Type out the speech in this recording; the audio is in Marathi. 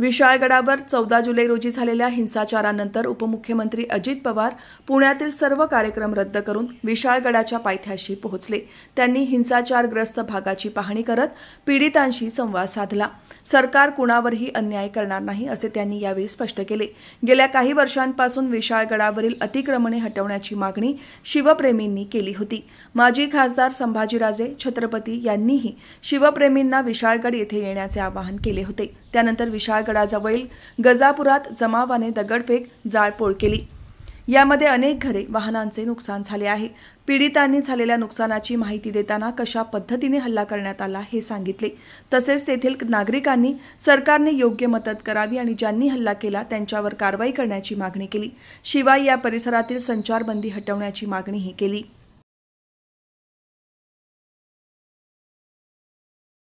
विशाळगडावर चौदा जुलै रोजी झालेल्या हिंसाचारानंतर उपमुख्यमंत्री अजित पवार पुण्यातील सर्व कार्यक्रम रद्द करून विशाळगडाच्या पायथ्याशी पोहोचले त्यांनी हिंसाचारग्रस्त भागाची पाहणी करत पीडितांशी संवाद साधला सरकार कुणावरही अन्याय करणार नाही असे त्यांनी यावेळी स्पष्ट केले गेल्या काही वर्षांपासून विशाळगडावरील अतिक्रमणे हटवण्याची मागणी शिवप्रेमींनी केली होती माजी खासदार संभाजीराजे छत्रपती यांनीही शिवप्रेमींना विशाळगड येथे येण्याचे आवाहन केले होते त्यानंतर विशाळगडाजवळील गजापुरात जमावाने दगडफेक जाळपोळ केली यामध्ये अनेक घरे वाहनांचे नुकसान झाले आहे पीडितांनी झालेल्या नुकसानाची माहिती देताना कशा पद्धतीने हल्ला करण्यात आला हे सांगितले तसेच तेथील नागरिकांनी सरकारने योग्य मदत करावी आणि ज्यांनी हल्ला केला त्यांच्यावर कारवाई करण्याची मागणी केली शिवाय या परिसरातील संचारबंदी हटवण्याची मागणीही केली